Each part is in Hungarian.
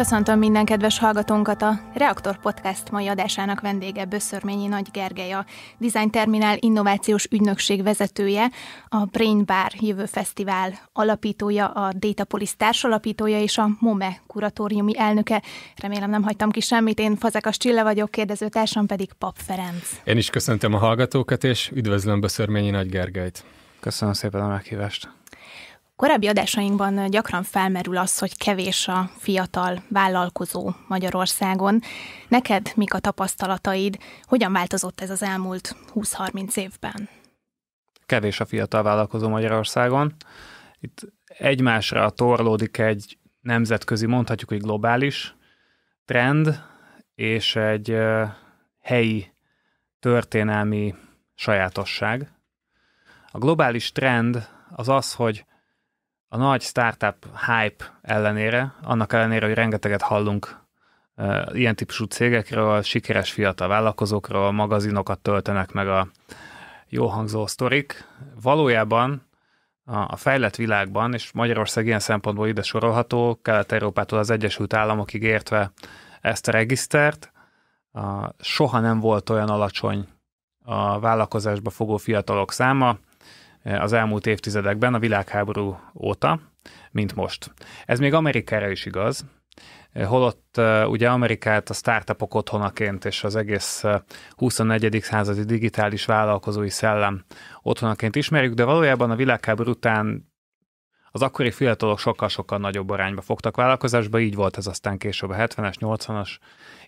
Köszöntöm minden kedves hallgatónkat! A Reaktor Podcast mai adásának vendége Böszörményi Nagy Gergely, a Design Terminál Innovációs Ügynökség vezetője, a Brain Bar Jövő Fesztivál alapítója, a Datapolis társalapítója és a MOME kuratóriumi elnöke. Remélem nem hagytam ki semmit, én Fazekas Csilla vagyok, társam pedig Pap Ferenc. Én is köszöntöm a hallgatókat, és üdvözlöm Böszörményi Nagy Gergelyt. Köszönöm szépen a meghívást! Korábbi adásainkban gyakran felmerül az, hogy kevés a fiatal vállalkozó Magyarországon. Neked mik a tapasztalataid, hogyan változott ez az elmúlt 20-30 évben? Kevés a fiatal vállalkozó Magyarországon. Itt egymásra torlódik egy nemzetközi, mondhatjuk, hogy globális trend, és egy helyi történelmi sajátosság. A globális trend az az, hogy a nagy startup hype ellenére, annak ellenére, hogy rengeteget hallunk uh, ilyen típusú cégekről, sikeres fiatal vállalkozókról, magazinokat töltenek meg a jó hangzó sztorik. Valójában a, a fejlett világban, és Magyarország ilyen szempontból ide sorolható, Kelet-Európától az Egyesült Államokig értve ezt a regisztert, uh, soha nem volt olyan alacsony a vállalkozásba fogó fiatalok száma, az elmúlt évtizedekben, a világháború óta, mint most. Ez még Amerikára is igaz, holott ugye Amerikát a startupok otthonaként és az egész 24. századi digitális vállalkozói szellem otthonaként ismerjük, de valójában a világháború után az akkori fiatalok sokkal-sokkal nagyobb arányba fogtak vállalkozásba, így volt ez aztán később a 70-es, 80-as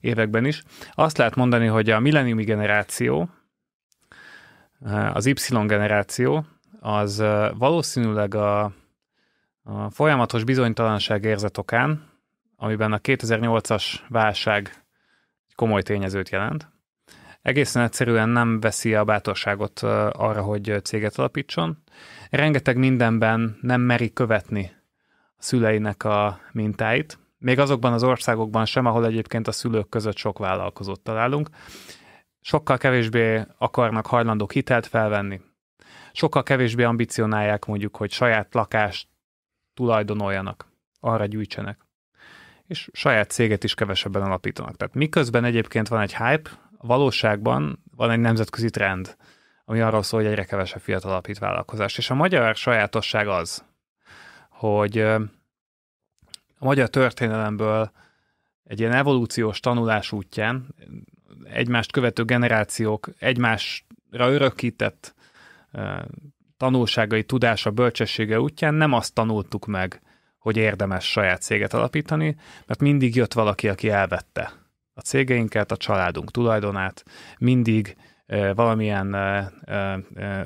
években is. Azt lehet mondani, hogy a milleniumi generáció, az Y generáció, az valószínűleg a, a folyamatos bizonytalanság érzetokán, amiben a 2008-as válság egy komoly tényezőt jelent, egészen egyszerűen nem veszi a bátorságot arra, hogy céget alapítson. Rengeteg mindenben nem meri követni a szüleinek a mintáit, még azokban az országokban sem, ahol egyébként a szülők között sok vállalkozót találunk. Sokkal kevésbé akarnak hajlandók hitelt felvenni, sokkal kevésbé ambicionálják mondjuk, hogy saját lakást tulajdonoljanak, arra gyűjtsenek. És saját céget is kevesebben alapítanak. Tehát miközben egyébként van egy hype, valóságban van egy nemzetközi trend, ami arról szól, hogy egyre kevesebb fiatal alapít vállalkozást. És a magyar sajátosság az, hogy a magyar történelemből egy ilyen evolúciós tanulás útján egymást követő generációk egymásra örökített tanulságai, tudása, bölcsessége útján nem azt tanultuk meg, hogy érdemes saját céget alapítani, mert mindig jött valaki, aki elvette a cégeinket, a családunk tulajdonát, mindig valamilyen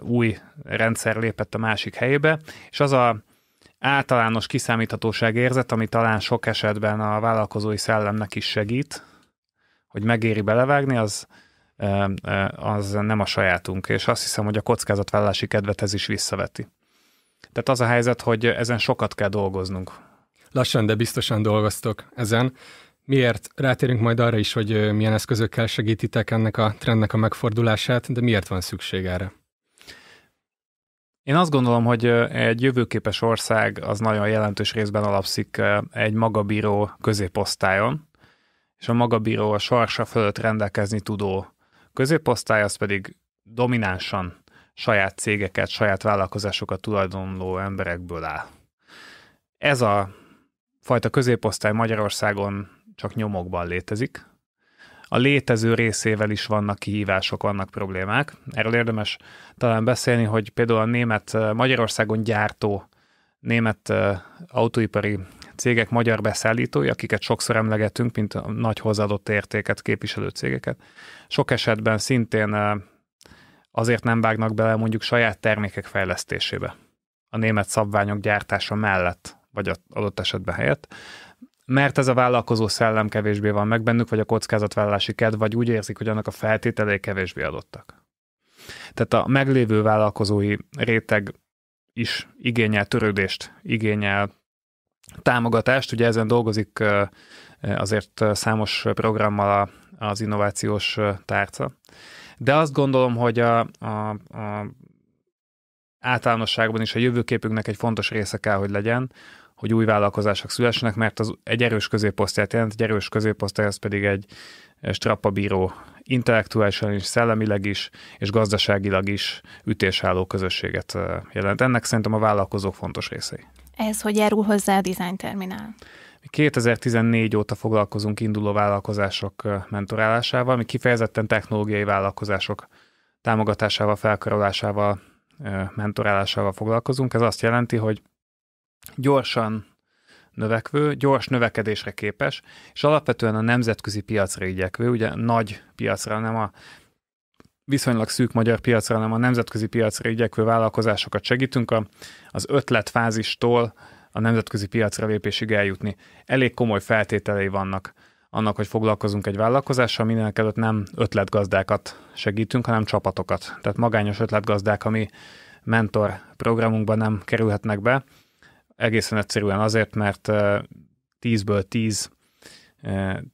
új rendszer lépett a másik helyébe, és az a általános kiszámíthatóság érzet, ami talán sok esetben a vállalkozói szellemnek is segít, hogy megéri belevágni, az, az nem a sajátunk, és azt hiszem, hogy a kockázatvállalási kedvet ez is visszaveti. Tehát az a helyzet, hogy ezen sokat kell dolgoznunk. Lassan, de biztosan dolgoztok ezen. Miért? Rátérünk majd arra is, hogy milyen eszközökkel segítitek ennek a trendnek a megfordulását, de miért van szükség erre? Én azt gondolom, hogy egy jövőképes ország az nagyon jelentős részben alapszik egy magabíró középosztályon, és a magabíró a sorsa fölött rendelkezni tudó középosztály, az pedig dominánsan saját cégeket, saját vállalkozásokat tulajdonló emberekből áll. Ez a fajta középosztály Magyarországon csak nyomokban létezik. A létező részével is vannak kihívások, vannak problémák. Erről érdemes talán beszélni, hogy például a német Magyarországon gyártó német autóipari cégek magyar beszállítói, akiket sokszor emlegetünk, mint a nagy hozzáadott értéket képviselő cégeket, sok esetben szintén eh, azért nem vágnak bele mondjuk saját termékek fejlesztésébe a német szabványok gyártása mellett, vagy adott esetben helyett, mert ez a vállalkozó szellem kevésbé van meg bennük, vagy a kockázatvállalási kedv, vagy úgy érzik, hogy annak a feltételei kevésbé adottak. Tehát a meglévő vállalkozói réteg is igényel törődést, igényel támogatást. Ugye ezen dolgozik azért számos programmal az innovációs tárca. De azt gondolom, hogy a, a, a általánosságban is a jövőképünknek egy fontos része kell, hogy legyen, hogy új vállalkozások szülessenek, mert az egy erős középosztályt jelent, egy erős középosztály az pedig egy strappabíró intellektuálisan is, szellemileg is, és gazdaságilag is ütésálló közösséget jelent. Ennek szerintem a vállalkozók fontos részei. Ez hogy járul hozzá a Design Terminál? 2014 óta foglalkozunk induló vállalkozások mentorálásával, mi kifejezetten technológiai vállalkozások támogatásával, felkarolásával, mentorálásával foglalkozunk. Ez azt jelenti, hogy gyorsan növekvő, gyors növekedésre képes, és alapvetően a nemzetközi piacra igyekvő, ugye nagy piacra, nem a viszonylag szűk magyar piacra, hanem a nemzetközi piacra igyekvő vállalkozásokat segítünk a, az ötletfázistól a nemzetközi piacra lépésig eljutni. Elég komoly feltételei vannak annak, hogy foglalkozunk egy vállalkozással, mindenek előtt nem ötletgazdákat segítünk, hanem csapatokat. Tehát magányos ötletgazdák, ami mentor programunkban nem kerülhetnek be. Egészen egyszerűen azért, mert 10-ből 10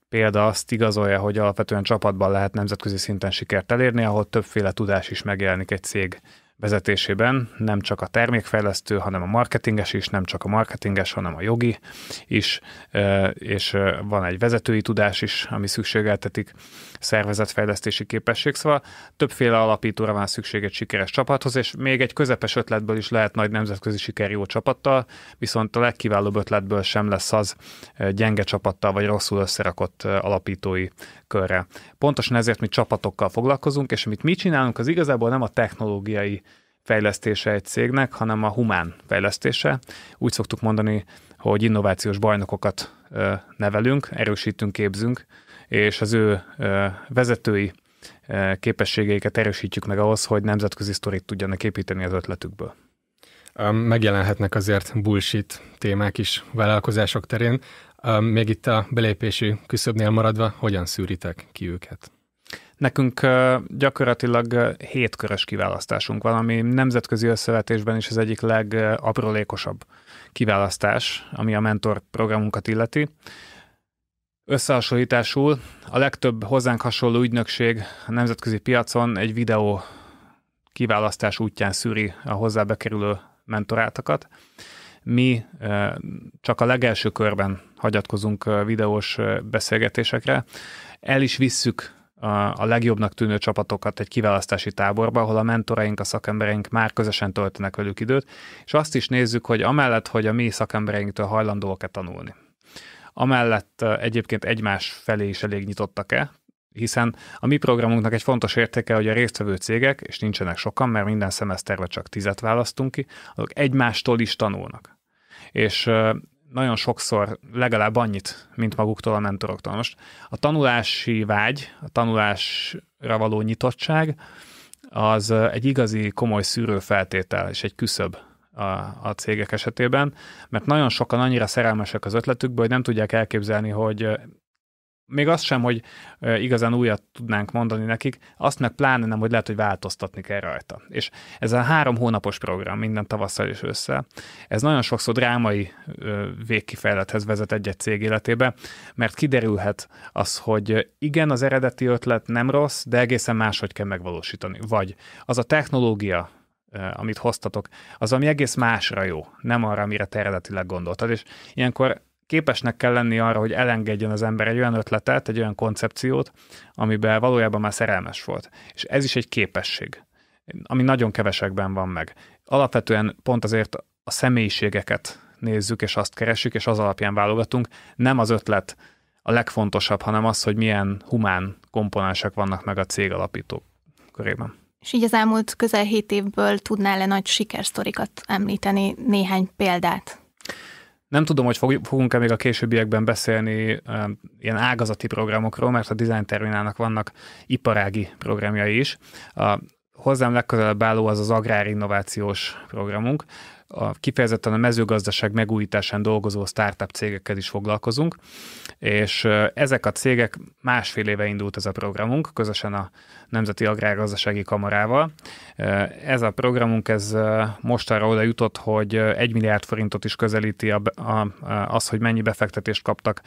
példa azt igazolja, hogy alapvetően csapatban lehet nemzetközi szinten sikert elérni, ahol többféle tudás is megjelenik egy cég vezetésében nem csak a termékfejlesztő, hanem a marketinges is, nem csak a marketinges, hanem a jogi is, és van egy vezetői tudás is, ami szükségeltetik szervezetfejlesztési képesség, szóval többféle alapítóra van szükség egy sikeres csapathoz, és még egy közepes ötletből is lehet nagy nemzetközi siker jó csapattal, viszont a legkiválóbb ötletből sem lesz az gyenge csapattal, vagy rosszul összerakott alapítói témakörre. Pontosan ezért mi csapatokkal foglalkozunk, és amit mi csinálunk, az igazából nem a technológiai fejlesztése egy cégnek, hanem a humán fejlesztése. Úgy szoktuk mondani, hogy innovációs bajnokokat nevelünk, erősítünk, képzünk, és az ő vezetői képességeiket erősítjük meg ahhoz, hogy nemzetközi sztorit tudjanak építeni az ötletükből. Megjelenhetnek azért bullshit témák is vállalkozások terén. Még itt a belépési küszöbnél maradva, hogyan szűritek ki őket? Nekünk gyakorlatilag hétkörös kiválasztásunk van, ami nemzetközi összevetésben is az egyik legaprólékosabb kiválasztás, ami a mentor programunkat illeti. Összehasonlításul a legtöbb hozzánk hasonló ügynökség a nemzetközi piacon egy videó kiválasztás útján szűri a hozzá bekerülő mentoráltakat mi csak a legelső körben hagyatkozunk videós beszélgetésekre, el is visszük a legjobbnak tűnő csapatokat egy kiválasztási táborba, ahol a mentoraink, a szakembereink már közösen töltenek velük időt, és azt is nézzük, hogy amellett, hogy a mi szakembereinktől hajlandóak-e tanulni, amellett egyébként egymás felé is elég nyitottak-e, hiszen a mi programunknak egy fontos értéke, hogy a résztvevő cégek, és nincsenek sokan, mert minden szemeszterbe csak tizet választunk ki, azok egymástól is tanulnak. És nagyon sokszor legalább annyit, mint maguktól a mentoroktól. Most a tanulási vágy, a tanulásra való nyitottság, az egy igazi komoly szűrőfeltétel és egy küszöb a, a cégek esetében, mert nagyon sokan annyira szerelmesek az ötletükbe, hogy nem tudják elképzelni, hogy még azt sem, hogy igazán újat tudnánk mondani nekik, azt meg pláne nem, hogy lehet, hogy változtatni kell rajta. És ez a három hónapos program minden tavasszal és össze, ez nagyon sokszor drámai végkifejlethez vezet egy-egy cég életébe, mert kiderülhet az, hogy igen, az eredeti ötlet nem rossz, de egészen máshogy kell megvalósítani. Vagy az a technológia, amit hoztatok, az ami egész másra jó, nem arra, amire te eredetileg gondoltad. És ilyenkor képesnek kell lenni arra, hogy elengedjen az ember egy olyan ötletet, egy olyan koncepciót, amiben valójában már szerelmes volt. És ez is egy képesség, ami nagyon kevesekben van meg. Alapvetően pont azért a személyiségeket nézzük, és azt keresjük, és az alapján válogatunk. Nem az ötlet a legfontosabb, hanem az, hogy milyen humán komponensek vannak meg a cég alapító körében. És így az elmúlt közel hét évből tudnál-e nagy sikersztorikat említeni, néhány példát? Nem tudom, hogy fogunk-e még a későbbiekben beszélni ilyen ágazati programokról, mert a Design Terminálnak vannak iparági programjai is. A hozzám legközelebb álló az az agrárinnovációs programunk, a, kifejezetten a mezőgazdaság megújításán dolgozó startup cégekkel is foglalkozunk, és ezek a cégek másfél éve indult ez a programunk, közösen a Nemzeti Agrárgazdasági Kamarával. Ez a programunk ez mostanra oda jutott, hogy egy milliárd forintot is közelíti a, a, az, hogy mennyi befektetést kaptak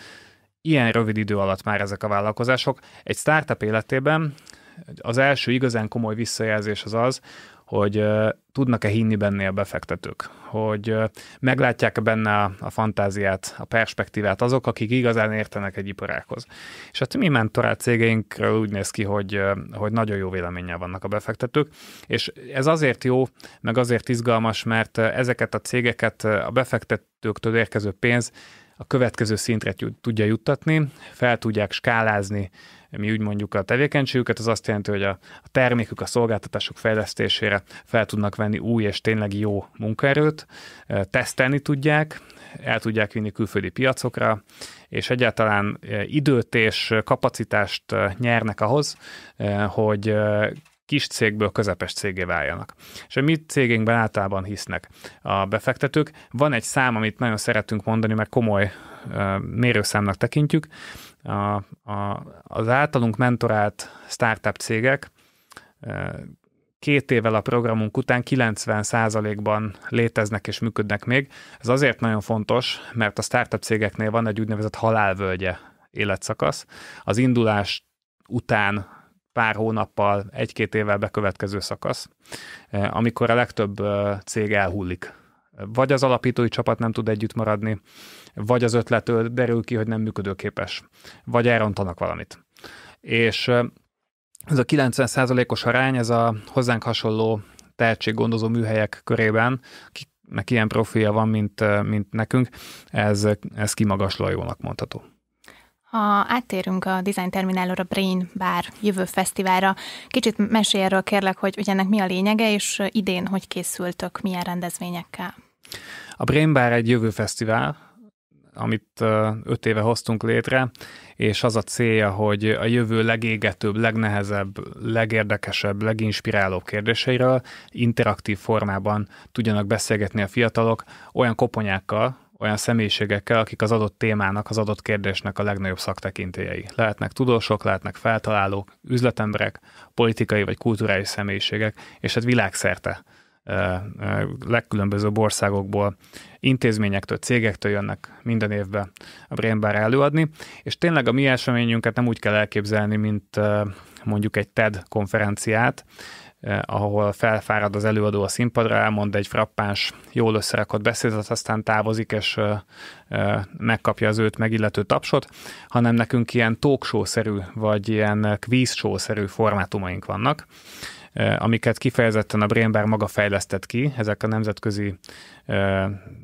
ilyen rövid idő alatt már ezek a vállalkozások. Egy startup életében az első igazán komoly visszajelzés az az, hogy tudnak-e hinni benne a befektetők, hogy meglátják benne a, fantáziát, a perspektívát azok, akik igazán értenek egy iparákhoz. És a mi mentorált cégeinkről úgy néz ki, hogy, hogy nagyon jó véleménnyel vannak a befektetők, és ez azért jó, meg azért izgalmas, mert ezeket a cégeket a befektetőktől érkező pénz a következő szintre tudja juttatni, fel tudják skálázni mi úgy mondjuk a tevékenységüket, az azt jelenti, hogy a, a termékük, a szolgáltatások fejlesztésére fel tudnak venni új és tényleg jó munkaerőt, tesztelni tudják, el tudják vinni külföldi piacokra, és egyáltalán időt és kapacitást nyernek ahhoz, hogy kis cégből közepes cégé váljanak. És a mi cégénkben általában hisznek a befektetők. Van egy szám, amit nagyon szeretünk mondani, mert komoly mérőszámnak tekintjük. A, a, az általunk mentorált startup cégek két évvel a programunk után 90%-ban léteznek és működnek még. Ez azért nagyon fontos, mert a startup cégeknél van egy úgynevezett halálvölgye életszakasz. Az indulás után pár hónappal, egy-két évvel bekövetkező szakasz, eh, amikor a legtöbb eh, cég elhullik. Vagy az alapítói csapat nem tud együtt maradni, vagy az ötletől derül ki, hogy nem működőképes, vagy elrontanak valamit. És eh, ez a 90%-os arány, ez a hozzánk hasonló tehetséggondozó műhelyek körében, akiknek ilyen profilja van, mint, mint nekünk, ez, ez kimagasló jónak mondható. Ha áttérünk a Design Terminálóra Brain Bar jövő fesztiválra, kicsit mesélj erről kérlek, hogy, hogy ennek mi a lényege, és idén hogy készültök, milyen rendezvényekkel? A Brain Bar egy jövő fesztivál, amit öt éve hoztunk létre, és az a célja, hogy a jövő legégetőbb, legnehezebb, legérdekesebb, leginspirálóbb kérdéseiről interaktív formában tudjanak beszélgetni a fiatalok olyan koponyákkal, olyan személyiségekkel, akik az adott témának, az adott kérdésnek a legnagyobb szaktekintélyei. Lehetnek tudósok, lehetnek feltalálók, üzletemberek, politikai vagy kulturális személyiségek, és hát világszerte legkülönbözőbb országokból, intézményektől, cégektől jönnek minden évben a Brain Bar előadni, és tényleg a mi eseményünket nem úgy kell elképzelni, mint mondjuk egy TED konferenciát, Eh, ahol felfárad az előadó a színpadra, elmond egy frappáns, jól összerakott beszédet, aztán távozik, és eh, eh, megkapja az őt megillető tapsot, hanem nekünk ilyen talkshow-szerű, vagy ilyen quiz-show-szerű formátumaink vannak, amiket kifejezetten a Brainbar maga fejlesztett ki, ezek a nemzetközi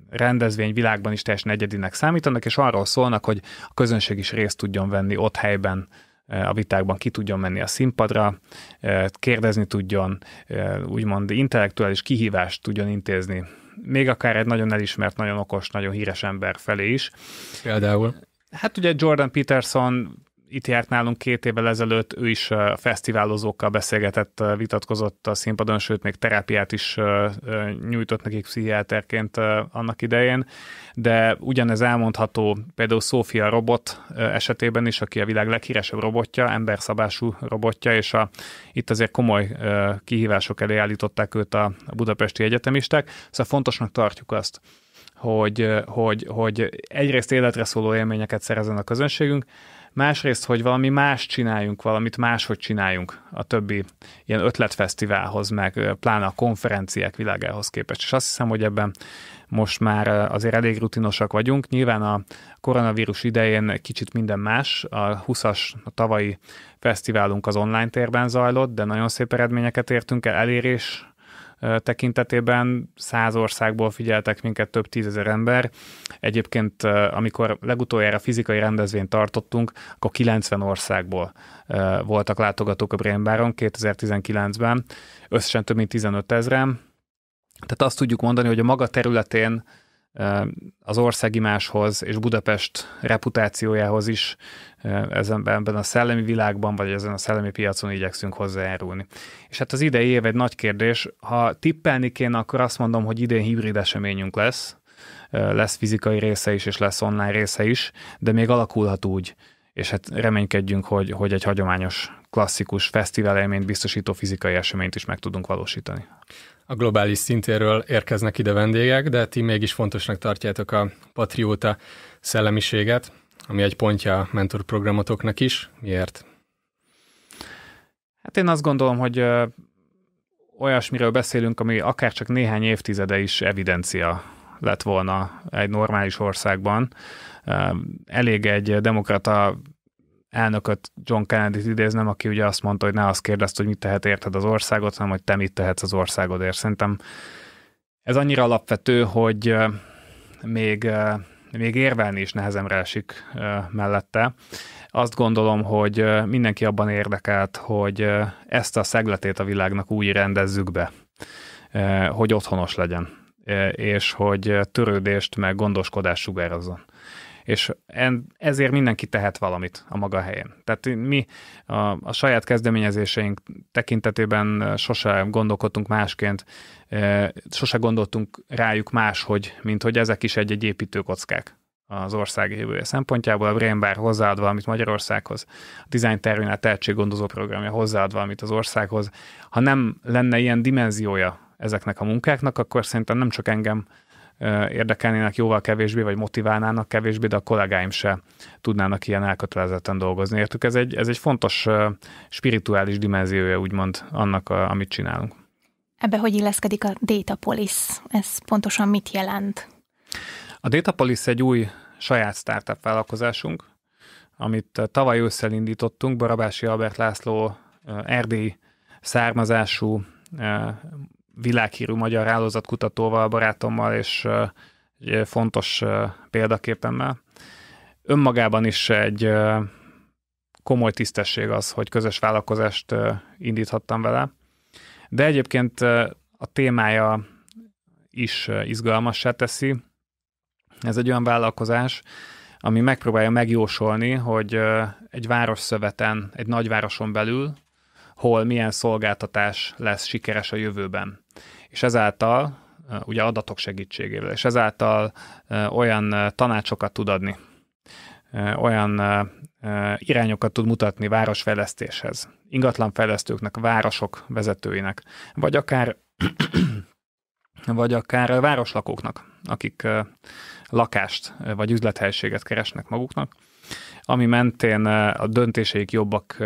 rendezvény világban is teljesen egyedinek számítanak, és arról szólnak, hogy a közönség is részt tudjon venni ott helyben E, a vitákban ki tudjon menni a színpadra, e, kérdezni tudjon, e, úgymond intellektuális kihívást tudjon intézni még akár egy nagyon elismert, nagyon okos, nagyon híres ember felé is. Például? Hát ugye Jordan Peterson itt járt nálunk két évvel ezelőtt, ő is a fesztiválozókkal beszélgetett, vitatkozott a színpadon, sőt még terápiát is nyújtott nekik pszichiáterként annak idején, de ugyanez elmondható például Sofia robot esetében is, aki a világ leghíresebb robotja, emberszabású robotja, és a, itt azért komoly kihívások elé állították őt a budapesti egyetemisták, szóval fontosnak tartjuk azt, hogy, hogy, hogy egyrészt életre szóló élményeket szerezzen a közönségünk, másrészt, hogy valami más csináljunk, valamit máshogy csináljunk a többi ilyen ötletfesztiválhoz, meg pláne a konferenciák világához képest. És azt hiszem, hogy ebben most már azért elég rutinosak vagyunk. Nyilván a koronavírus idején kicsit minden más. A 20-as a tavalyi fesztiválunk az online térben zajlott, de nagyon szép eredményeket értünk el, elérés tekintetében száz országból figyeltek minket több tízezer ember. Egyébként, amikor legutoljára fizikai rendezvényt tartottunk, akkor 90 országból voltak látogatók a Brain Baron 2019-ben, összesen több mint 15 ezeren. Tehát azt tudjuk mondani, hogy a maga területén az országimáshoz és Budapest reputációjához is ezenben a szellemi világban, vagy ezen a szellemi piacon igyekszünk hozzájárulni. És hát az idei év egy nagy kérdés. Ha tippelni kéne, akkor azt mondom, hogy idén hibrid eseményünk lesz, lesz fizikai része is, és lesz online része is, de még alakulhat úgy, és hát reménykedjünk, hogy, hogy egy hagyományos, klasszikus fesztivál élményt biztosító fizikai eseményt is meg tudunk valósítani a globális szintéről érkeznek ide vendégek, de ti mégis fontosnak tartjátok a patrióta szellemiséget, ami egy pontja a mentorprogramotoknak is. Miért? Hát én azt gondolom, hogy olyasmiről beszélünk, ami akár csak néhány évtizede is evidencia lett volna egy normális országban. Elég egy demokrata elnököt, John Kennedy-t idéznem, aki ugye azt mondta, hogy ne azt kérdezt, hogy mit tehet érted az országot, hanem hogy te mit tehetsz az országodért. Szerintem ez annyira alapvető, hogy még, még érvelni is nehezemre esik mellette. Azt gondolom, hogy mindenki abban érdekelt, hogy ezt a szegletét a világnak úgy rendezzük be, hogy otthonos legyen, és hogy törődést meg gondoskodást sugározzon és ezért mindenki tehet valamit a maga helyén. Tehát mi a, a saját kezdeményezéseink tekintetében sose gondolkodtunk másként, sose gondoltunk rájuk máshogy, mint hogy ezek is egy-egy építőkockák az ország jövője szempontjából, a Brain Bar hozzáad valamit Magyarországhoz, a Design Terminál tehetséggondozó programja hozzáad valamit az országhoz. Ha nem lenne ilyen dimenziója ezeknek a munkáknak, akkor szerintem nem csak engem érdekelnének jóval kevésbé, vagy motiválnának kevésbé, de a kollégáim se tudnának ilyen elkötelezetten dolgozni. Értük, ez egy, ez egy fontos spirituális dimenziója, úgymond annak, a, amit csinálunk. Ebbe hogy illeszkedik a Datapolis? Ez pontosan mit jelent? A Datapolis egy új saját startup vállalkozásunk, amit tavaly ősszel indítottunk, Barabási Albert László erdély származású világhírű magyar hálózatkutatóval, barátommal és egy fontos példaképemmel. Önmagában is egy komoly tisztesség az, hogy közös vállalkozást indíthattam vele. De egyébként a témája is izgalmassá teszi. Ez egy olyan vállalkozás, ami megpróbálja megjósolni, hogy egy város szöveten, egy nagyvároson belül, hol milyen szolgáltatás lesz sikeres a jövőben és ezáltal ugye adatok segítségével, és ezáltal olyan tanácsokat tud adni, olyan irányokat tud mutatni városfejlesztéshez, ingatlanfejlesztőknek, városok vezetőinek, vagy akár vagy akár városlakóknak, akik lakást vagy üzlethelységet keresnek maguknak, ami mentén a döntéseik jobbak,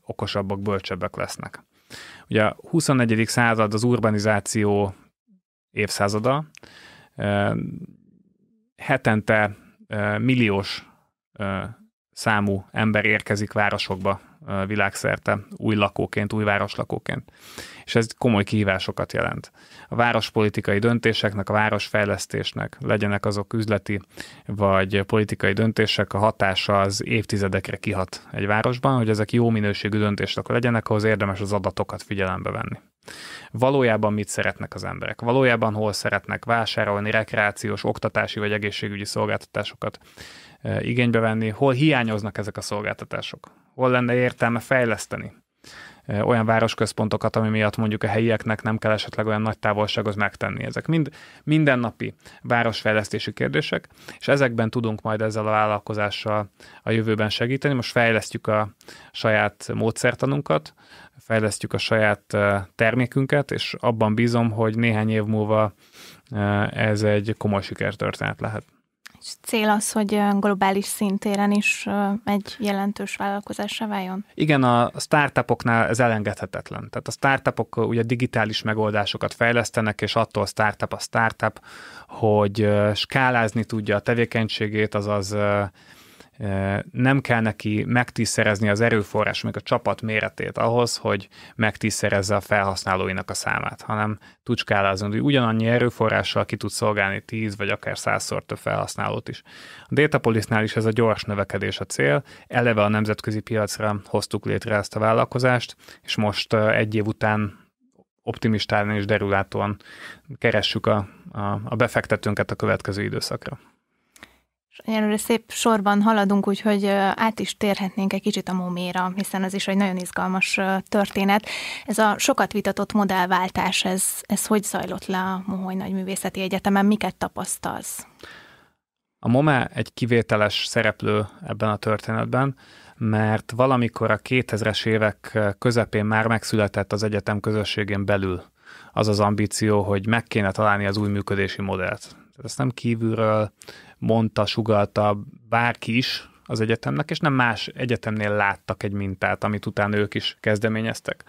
okosabbak, bölcsebbek lesznek. Ugye a 24. század az urbanizáció évszázada, hetente milliós számú ember érkezik városokba világszerte új lakóként, új városlakóként. És ez komoly kihívásokat jelent. A várospolitikai döntéseknek, a városfejlesztésnek legyenek azok üzleti vagy politikai döntések, a hatása az évtizedekre kihat egy városban, hogy ezek jó minőségű döntések legyenek, ahhoz érdemes az adatokat figyelembe venni. Valójában mit szeretnek az emberek? Valójában hol szeretnek vásárolni rekreációs, oktatási vagy egészségügyi szolgáltatásokat igénybe venni? Hol hiányoznak ezek a szolgáltatások? hol lenne értelme fejleszteni eh, olyan városközpontokat, ami miatt mondjuk a helyieknek nem kell esetleg olyan nagy távolságot megtenni. Ezek mind mindennapi városfejlesztési kérdések, és ezekben tudunk majd ezzel a vállalkozással a jövőben segíteni. Most fejlesztjük a saját módszertanunkat, fejlesztjük a saját eh, termékünket, és abban bízom, hogy néhány év múlva eh, ez egy komoly sikertörténet lehet cél az, hogy globális szintéren is egy jelentős vállalkozásra váljon? Igen, a startupoknál ez elengedhetetlen. Tehát a startupok ugye digitális megoldásokat fejlesztenek, és attól startup a startup, hogy skálázni tudja a tevékenységét, azaz nem kell neki megtiszerezni az erőforrás, meg a csapat méretét ahhoz, hogy megtiszerezze a felhasználóinak a számát, hanem tucskálázni, hogy ugyanannyi erőforrással ki tud szolgálni 10 vagy akár százszor több felhasználót is. A Datapolisnál is ez a gyors növekedés a cél. Eleve a nemzetközi piacra hoztuk létre ezt a vállalkozást, és most egy év után optimistán és derülátóan keressük a, a, a befektetőnket a következő időszakra. Egyelőre szép sorban haladunk, úgyhogy át is térhetnénk egy kicsit a moméra, hiszen ez is egy nagyon izgalmas történet. Ez a sokat vitatott modellváltás, ez, ez hogy zajlott le a Moholy Nagyművészeti Egyetemen? Miket tapasztalsz? A MOME egy kivételes szereplő ebben a történetben, mert valamikor a 2000-es évek közepén már megszületett az egyetem közösségén belül az az ambíció, hogy meg kéne találni az új működési modellt tehát ezt nem kívülről mondta, sugalta bárki is az egyetemnek, és nem más egyetemnél láttak egy mintát, amit utána ők is kezdeményeztek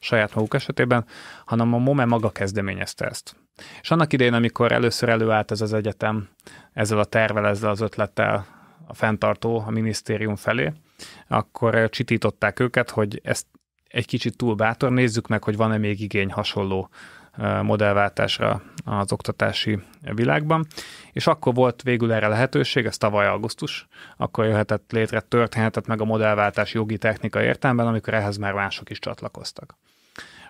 saját maguk esetében, hanem a MOME maga kezdeményezte ezt. És annak idején, amikor először előállt ez az egyetem ezzel a tervel, ezzel az ötlettel a fenntartó a minisztérium felé, akkor csitították őket, hogy ezt egy kicsit túl bátor, nézzük meg, hogy van-e még igény hasonló modellváltásra az oktatási világban, és akkor volt végül erre lehetőség, ez tavaly augusztus, akkor jöhetett létre, történhetett meg a modellváltás jogi technika értelemben, amikor ehhez már mások is csatlakoztak.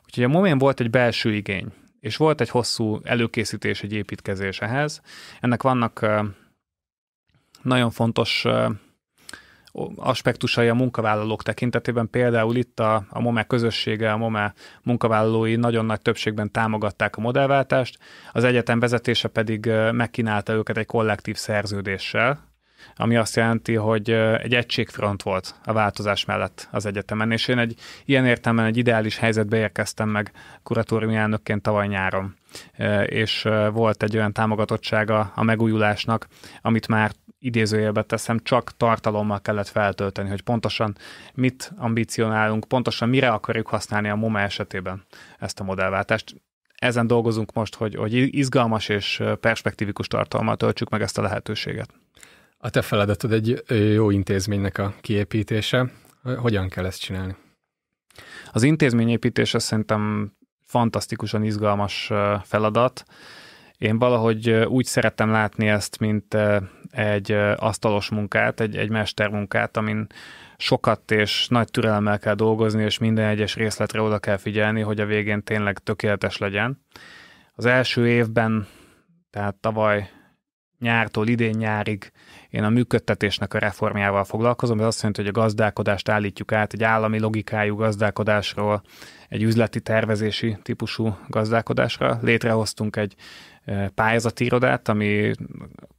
Úgyhogy a momén volt egy belső igény, és volt egy hosszú előkészítés, egy építkezés ehhez. Ennek vannak nagyon fontos aspektusai a munkavállalók tekintetében. Például itt a, a MOME közössége, a MOME munkavállalói nagyon nagy többségben támogatták a modellváltást, az egyetem vezetése pedig megkínálta őket egy kollektív szerződéssel, ami azt jelenti, hogy egy egységfront volt a változás mellett az egyetemen, és én egy ilyen értelemben egy ideális helyzetbe érkeztem meg kuratóriumi elnökként tavaly nyáron, és volt egy olyan támogatottsága a megújulásnak, amit már idézőjelbe teszem, csak tartalommal kellett feltölteni, hogy pontosan mit ambicionálunk, pontosan mire akarjuk használni a MOMA esetében ezt a modellváltást. Ezen dolgozunk most, hogy, hogy izgalmas és perspektívikus tartalommal töltsük meg ezt a lehetőséget. A te feladatod egy jó intézménynek a kiépítése. Hogyan kell ezt csinálni? Az intézményépítése szerintem fantasztikusan izgalmas feladat. Én valahogy úgy szerettem látni ezt, mint egy asztalos munkát, egy, egy mestermunkát, amin sokat és nagy türelemmel kell dolgozni, és minden egyes részletre oda kell figyelni, hogy a végén tényleg tökéletes legyen. Az első évben, tehát tavaly nyártól idén nyárig én a működtetésnek a reformjával foglalkozom, ez azt jelenti, hogy a gazdálkodást állítjuk át egy állami logikájú gazdálkodásról, egy üzleti tervezési típusú gazdálkodásra. Létrehoztunk egy pályázati irodát, ami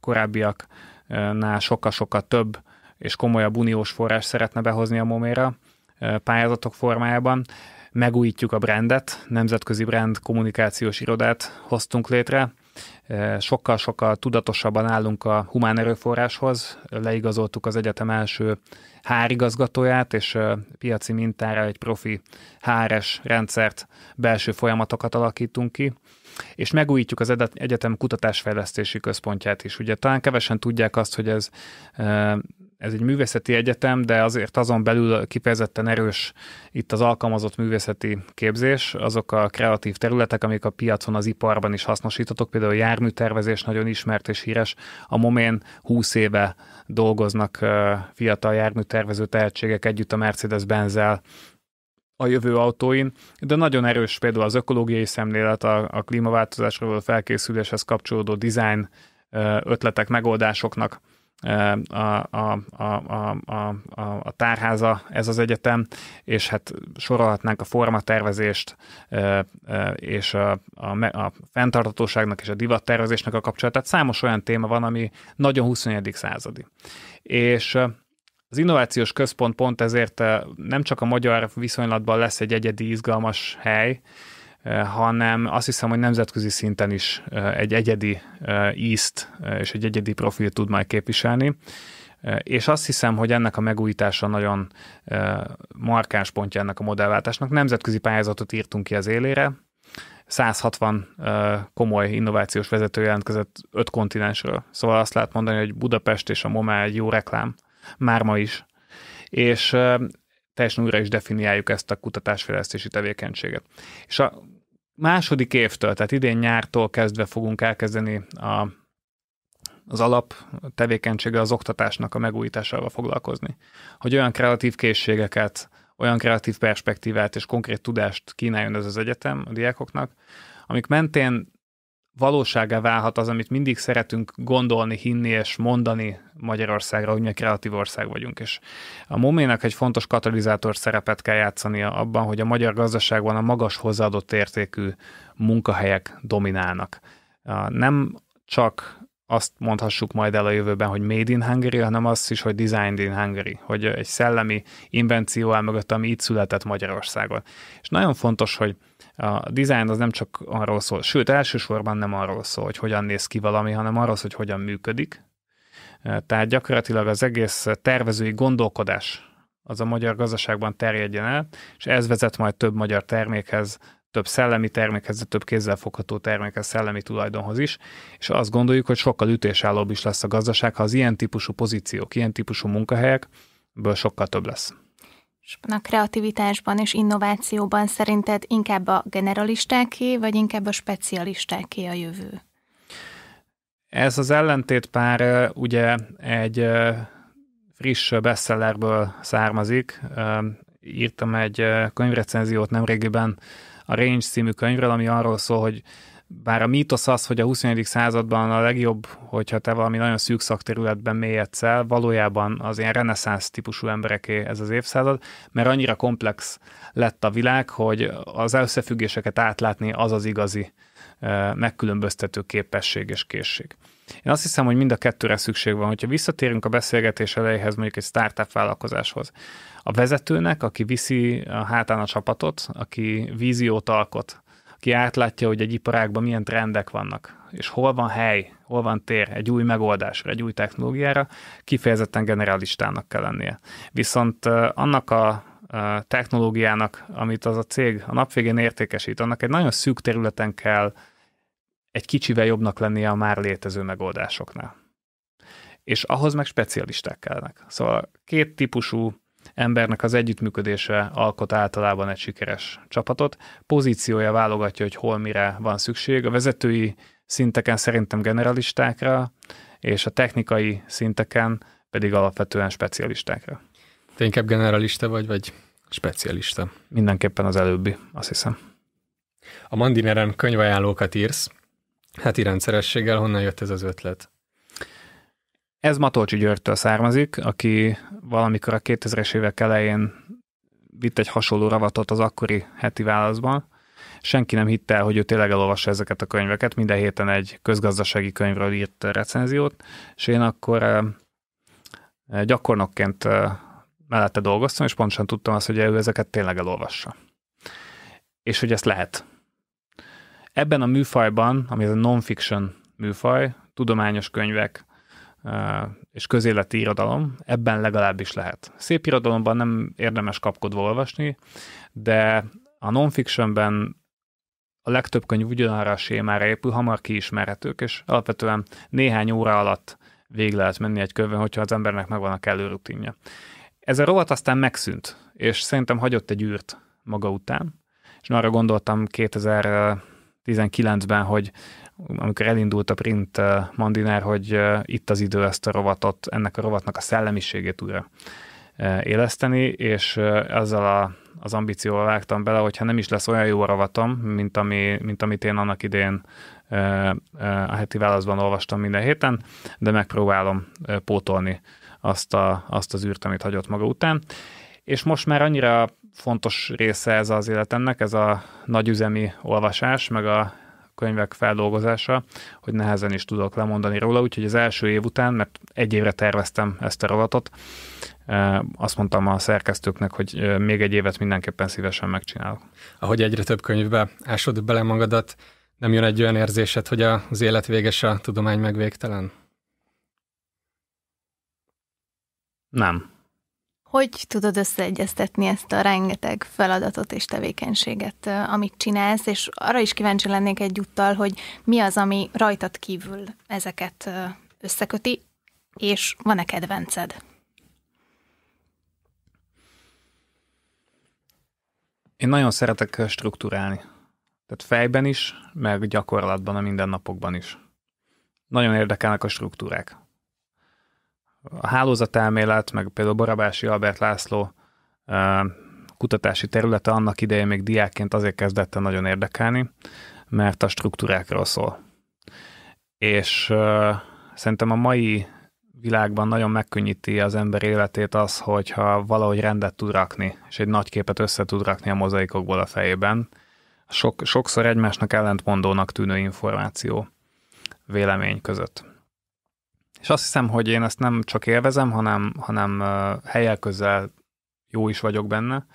korábbiaknál sokkal-sokkal több és komolyabb uniós forrás szeretne behozni a moméra pályázatok formájában megújítjuk a brandet, nemzetközi brand kommunikációs irodát hoztunk létre, sokkal-sokkal eh, tudatosabban állunk a humán erőforráshoz. Leigazoltuk az egyetem első HR igazgatóját, és eh, piaci mintára egy profi HRS rendszert, belső folyamatokat alakítunk ki és megújítjuk az egyetem kutatásfejlesztési központját is. Ugye talán kevesen tudják azt, hogy ez eh, ez egy művészeti egyetem, de azért azon belül kifejezetten erős itt az alkalmazott művészeti képzés, azok a kreatív területek, amik a piacon, az iparban is hasznosítatok, például a járműtervezés nagyon ismert és híres. A Momén 20 éve dolgoznak fiatal járműtervező tehetségek együtt a Mercedes-Benzel a jövő autóin, de nagyon erős például az ökológiai szemlélet, a, a klímaváltozásról felkészüléshez kapcsolódó design ötletek, megoldásoknak a, a, a, a, a, a tárháza ez az egyetem, és hát sorolhatnánk a formatervezést és a, a, a fenntartatóságnak és a divattervezésnek a kapcsolatát. Számos olyan téma van, ami nagyon 21. századi. És az innovációs központ pont ezért nem csak a magyar viszonylatban lesz egy egyedi izgalmas hely, Eh, hanem azt hiszem, hogy nemzetközi szinten is eh, egy egyedi eh, ízt és egy egyedi profilt tud majd képviselni. És azt hiszem, hogy ennek a megújítása nagyon markáns pontja ennek a modellváltásnak. Nemzetközi pályázatot írtunk ki az élére, 160 komoly innovációs vezető jelentkezett öt kontinensről. Szóval azt lehet mondani, hogy Budapest és a MOME egy jó reklám, már ma is. És teljesen újra is definiáljuk ezt a kutatásfejlesztési tevékenységet. És a második évtől, tehát idén nyártól kezdve fogunk elkezdeni a, az alap tevékenysége az oktatásnak a megújításával foglalkozni. Hogy olyan kreatív készségeket, olyan kreatív perspektívát és konkrét tudást kínáljon ez az egyetem a diákoknak, amik mentén valóságá válhat az, amit mindig szeretünk gondolni, hinni és mondani Magyarországra, hogy mi a kreatív ország vagyunk. És a Momének egy fontos katalizátor szerepet kell játszania abban, hogy a magyar gazdaságban a magas hozzáadott értékű munkahelyek dominálnak. Nem csak azt mondhassuk majd el a jövőben, hogy Made in Hungary, hanem azt is, hogy Designed in Hungary, hogy egy szellemi invenció áll mögött, ami itt született Magyarországon. És nagyon fontos, hogy a design az nem csak arról szól, sőt, elsősorban nem arról szól, hogy hogyan néz ki valami, hanem arról szól, hogy hogyan működik. Tehát gyakorlatilag az egész tervezői gondolkodás az a magyar gazdaságban terjedjen el, és ez vezet majd több magyar termékhez, több szellemi termékhez, több kézzelfogható termékhez, szellemi tulajdonhoz is, és azt gondoljuk, hogy sokkal ütésállóbb is lesz a gazdaság, ha az ilyen típusú pozíciók, ilyen típusú munkahelyekből sokkal több lesz. És a kreativitásban és innovációban szerinted inkább a generalistáké, vagy inkább a specialistáké a jövő? Ez az ellentétpár ugye egy friss bestsellerből származik. Írtam egy könyvrecenziót nemrégiben a Range című könyvről, ami arról szól, hogy bár a mítosz az, hogy a 21. században a legjobb, hogyha te valami nagyon szűk szakterületben mélyedsz el, valójában az ilyen reneszánsz típusú embereké ez az évszázad, mert annyira komplex lett a világ, hogy az összefüggéseket átlátni az az igazi megkülönböztető képesség és készség. Én azt hiszem, hogy mind a kettőre szükség van. Hogyha visszatérünk a beszélgetés elejéhez, mondjuk egy startup vállalkozáshoz, a vezetőnek, aki viszi a hátán a csapatot, aki víziót alkot, aki átlátja, hogy egy iparágban milyen trendek vannak, és hol van hely, hol van tér egy új megoldásra, egy új technológiára, kifejezetten generalistának kell lennie. Viszont annak a technológiának, amit az a cég a nap végén értékesít, annak egy nagyon szűk területen kell egy kicsivel jobbnak lennie a már létező megoldásoknál. És ahhoz meg specialisták kellnek. Szóval két típusú embernek az együttműködése alkot általában egy sikeres csapatot. Pozíciója válogatja, hogy hol mire van szükség. A vezetői szinteken szerintem generalistákra, és a technikai szinteken pedig alapvetően specialistákra. Te inkább generalista vagy, vagy specialista? Mindenképpen az előbbi, azt hiszem. A Mandineren könyvajánlókat írsz, heti rendszerességgel honnan jött ez az ötlet? Ez Matolcsi Györgytől származik, aki valamikor a 2000-es évek elején vitt egy hasonló ravatot az akkori heti válaszban. Senki nem hitte el, hogy ő tényleg elolvassa ezeket a könyveket, minden héten egy közgazdasági könyvről írt recenziót, és én akkor eh, gyakornokként eh, mellette dolgoztam, és pontosan tudtam azt, hogy ő ezeket tényleg elolvassa. És hogy ezt lehet. Ebben a műfajban, ami ez a non-fiction műfaj, tudományos könyvek, és közéleti irodalom, ebben legalábbis lehet. Szép irodalomban nem érdemes kapkodva olvasni, de a non-fictionben a legtöbb könyv ugyanarra a sémára épül, hamar kiismerhetők, és alapvetően néhány óra alatt végig lehet menni egy könyvön, hogyha az embernek megvan a kellő rutinja. Ez a rovat aztán megszűnt, és szerintem hagyott egy űrt maga után, és arra gondoltam 2000 19-ben, hogy amikor elindult a print eh, mandinár, hogy eh, itt az idő ezt a rovatot, ennek a rovatnak a szellemiségét újra eh, éleszteni, és ezzel a, az ambícióval vágtam bele, hogyha nem is lesz olyan jó rovatom, mint, ami, mint amit én annak idén a heti válaszban olvastam minden héten, de megpróbálom pótolni azt, a, azt az űrt, amit hagyott maga után. És most már annyira fontos része ez az életemnek, ez a nagyüzemi olvasás, meg a könyvek feldolgozása, hogy nehezen is tudok lemondani róla, úgyhogy az első év után, mert egy évre terveztem ezt a rovatot, azt mondtam a szerkesztőknek, hogy még egy évet mindenképpen szívesen megcsinálok. Ahogy egyre több könyvbe ásod bele magadat, nem jön egy olyan érzésed, hogy az élet véges, a tudomány megvégtelen? Nem. Hogy tudod összeegyeztetni ezt a rengeteg feladatot és tevékenységet, amit csinálsz, és arra is kíváncsi lennék egyúttal, hogy mi az, ami rajtad kívül ezeket összeköti, és van-e kedvenced? Én nagyon szeretek struktúrálni. Tehát fejben is, meg gyakorlatban, a mindennapokban is. Nagyon érdekelnek a struktúrák a hálózatelmélet, meg például Barabási Albert László kutatási területe annak idején még diákként azért kezdett el nagyon érdekelni, mert a struktúrákról szól. És szerintem a mai világban nagyon megkönnyíti az ember életét az, hogyha valahogy rendet tud rakni, és egy nagy képet össze tud rakni a mozaikokból a fejében. Sok, sokszor egymásnak ellentmondónak tűnő információ vélemény között. És azt hiszem, hogy én ezt nem csak élvezem, hanem, hanem helyel közel jó is vagyok benne.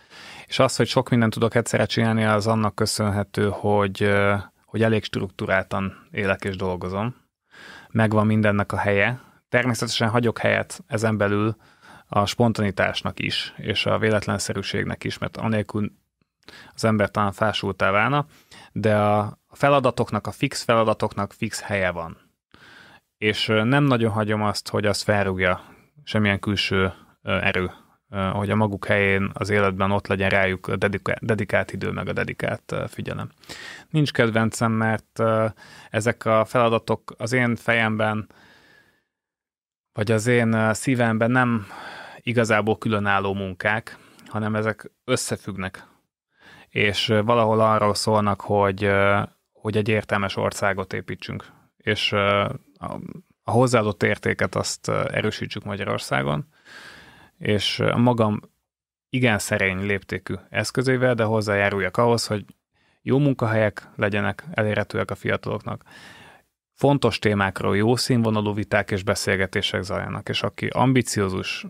És az, hogy sok mindent tudok egyszerre csinálni, az annak köszönhető, hogy, hogy elég struktúráltan élek és dolgozom. Megvan mindennek a helye. Természetesen hagyok helyet ezen belül a spontanitásnak is, és a véletlenszerűségnek is, mert anélkül az ember talán fásultá válna, de a feladatoknak, a fix feladatoknak fix helye van és nem nagyon hagyom azt, hogy az felrúgja semmilyen külső erő, hogy a maguk helyén az életben ott legyen rájuk a dedikált idő, meg a dedikált figyelem. Nincs kedvencem, mert ezek a feladatok az én fejemben, vagy az én szívemben nem igazából különálló munkák, hanem ezek összefüggnek. És valahol arról szólnak, hogy, hogy egy értelmes országot építsünk. És a, a hozzáadott értéket azt erősítsük Magyarországon, és a magam igen szerény léptékű eszközével, de hozzájáruljak ahhoz, hogy jó munkahelyek legyenek elérhetőek a fiataloknak. Fontos témákról jó színvonalú viták és beszélgetések zajlanak, és aki ambiciózus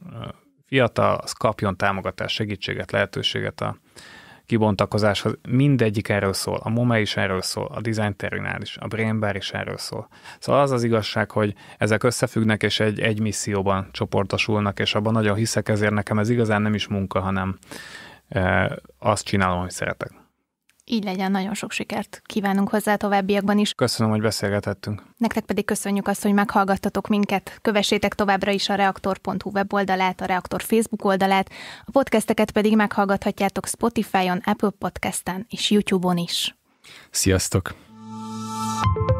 fiatal, az kapjon támogatást, segítséget, lehetőséget a, kibontakozáshoz, mindegyik erről szól, a MOME is erről szól, a Design Terminál is, a Brain Bar is erről szól. Szóval az az igazság, hogy ezek összefüggnek, és egy, egy misszióban csoportosulnak, és abban nagyon hiszek, ezért nekem ez igazán nem is munka, hanem e, azt csinálom, amit szeretek. Így legyen, nagyon sok sikert kívánunk hozzá a továbbiakban is. Köszönöm, hogy beszélgetettünk. Nektek pedig köszönjük azt, hogy meghallgattatok minket. Kövessétek továbbra is a reaktor.hu weboldalát, a Reaktor Facebook oldalát, a podcasteket pedig meghallgathatjátok Spotify-on, Apple Podcast-en és YouTube-on is. Sziasztok! thank you